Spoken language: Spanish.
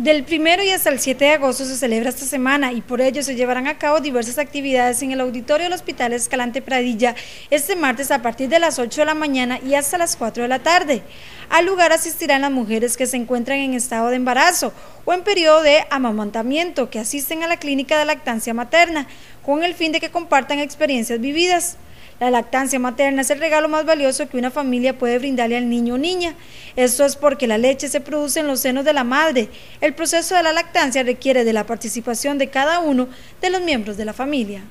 Del primero y hasta el 7 de agosto se celebra esta semana y por ello se llevarán a cabo diversas actividades en el auditorio del Hospital Escalante Pradilla este martes a partir de las 8 de la mañana y hasta las 4 de la tarde. Al lugar asistirán las mujeres que se encuentran en estado de embarazo o en periodo de amamantamiento que asisten a la clínica de lactancia materna con el fin de que compartan experiencias vividas. La lactancia materna es el regalo más valioso que una familia puede brindarle al niño o niña. Esto es porque la leche se produce en los senos de la madre. El proceso de la lactancia requiere de la participación de cada uno de los miembros de la familia.